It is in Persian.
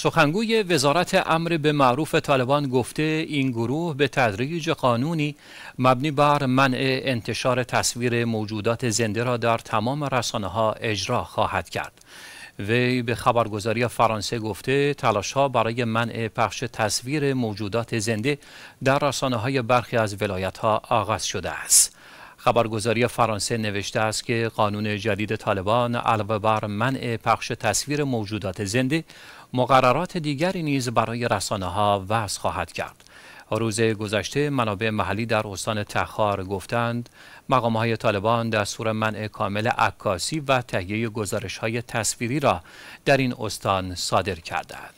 سخنگوی وزارت امر به معروف طالبان گفته این گروه به تدریج قانونی مبنی بر منع انتشار تصویر موجودات زنده را در تمام رسانه ها اجرا خواهد کرد. وی به خبرگزاری فرانسه گفته تلاش ها برای منع پخش تصویر موجودات زنده در رسانه های برخی از ولایت ها آغاز شده است. خبرگزاری فرانسه نوشته است که قانون جدید طالبان علاوه بر منع پخش تصویر موجودات زنده مقررات دیگری نیز برای رسانه ها وضع خواهد کرد روز گذشته منابع محلی در استان تخار گفتند مقام های طالبان دستور منع کامل عکاسی و تهیه گزارش های تصویری را در این استان صادر کردند